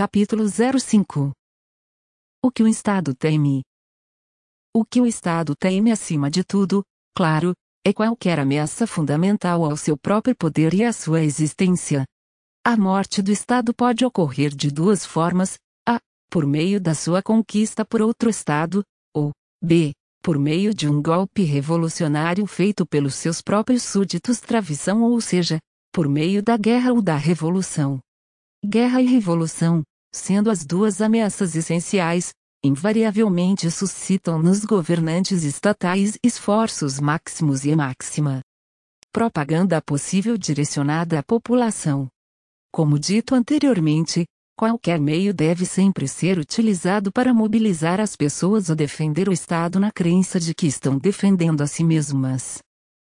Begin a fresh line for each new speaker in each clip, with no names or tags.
Capítulo 05 O que o Estado teme? O que o Estado teme acima de tudo, claro, é qualquer ameaça fundamental ao seu próprio poder e à sua existência. A morte do Estado pode ocorrer de duas formas: a. por meio da sua conquista por outro Estado, ou b. por meio de um golpe revolucionário feito pelos seus próprios súditos travição ou seja, por meio da guerra ou da revolução. Guerra e revolução, sendo as duas ameaças essenciais, invariavelmente suscitam nos governantes estatais esforços máximos e máxima. Propaganda possível direcionada à população. Como dito anteriormente, qualquer meio deve sempre ser utilizado para mobilizar as pessoas a defender o Estado na crença de que estão defendendo a si mesmas.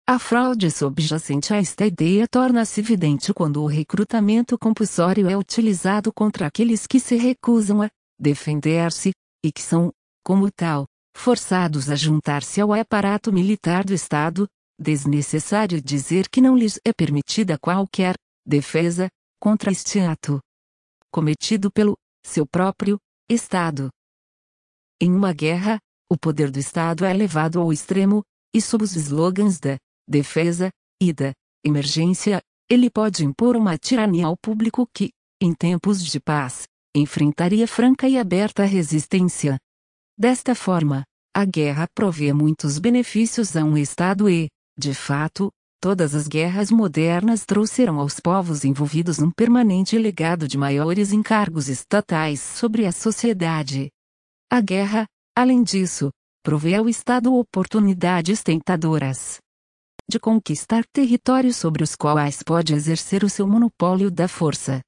A fraude subjacente a esta ideia torna-se evidente quando o recrutamento compulsório é utilizado contra aqueles que se recusam a defender-se, e que são, como tal, forçados a juntar-se ao aparato militar do Estado, desnecessário dizer que não lhes é permitida qualquer defesa contra este ato cometido pelo seu próprio Estado. Em uma guerra, o poder do Estado é elevado ao extremo, e sob os slogans da defesa, ida, emergência, ele pode impor uma tirania ao público que, em tempos de paz, enfrentaria franca e aberta resistência. Desta forma, a guerra provê muitos benefícios a um Estado e, de fato, todas as guerras modernas trouxeram aos povos envolvidos um permanente legado de maiores encargos estatais sobre a sociedade. A guerra, além disso, provê ao Estado oportunidades tentadoras de conquistar territórios sobre os quais pode exercer o seu monopólio da força.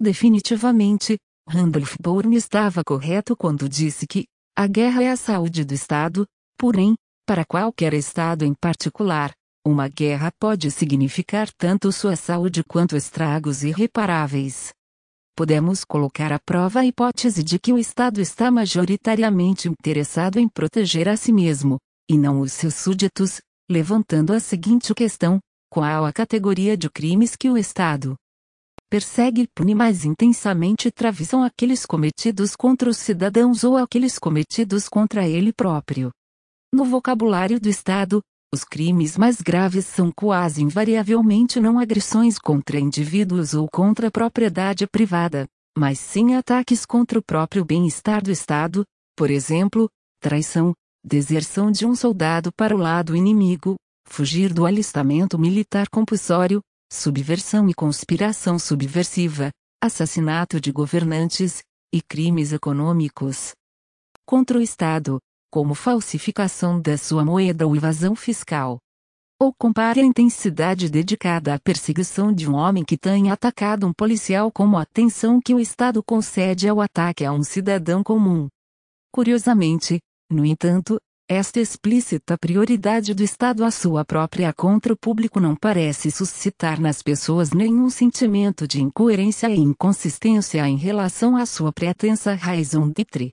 Definitivamente, Randolph Bourne estava correto quando disse que a guerra é a saúde do Estado, porém, para qualquer Estado em particular, uma guerra pode significar tanto sua saúde quanto estragos irreparáveis. Podemos colocar à prova a hipótese de que o Estado está majoritariamente interessado em proteger a si mesmo, e não os seus súditos, levantando a seguinte questão: qual a categoria de crimes que o Estado persegue e pune mais intensamente travessam aqueles cometidos contra os cidadãos ou aqueles cometidos contra ele próprio. No vocabulário do Estado, os crimes mais graves são quase invariavelmente não agressões contra indivíduos ou contra a propriedade privada, mas sim ataques contra o próprio bem-estar do Estado, por exemplo, traição, deserção de um soldado para o lado inimigo, fugir do alistamento militar compulsório, subversão e conspiração subversiva, assassinato de governantes, e crimes econômicos contra o Estado, como falsificação da sua moeda ou evasão fiscal. Ou compare a intensidade dedicada à perseguição de um homem que tenha atacado um policial como a atenção que o Estado concede ao ataque a um cidadão comum. Curiosamente, no entanto, esta explícita prioridade do Estado à sua própria contra o público não parece suscitar nas pessoas nenhum sentimento de incoerência e inconsistência em relação à sua pretensa raison d'être.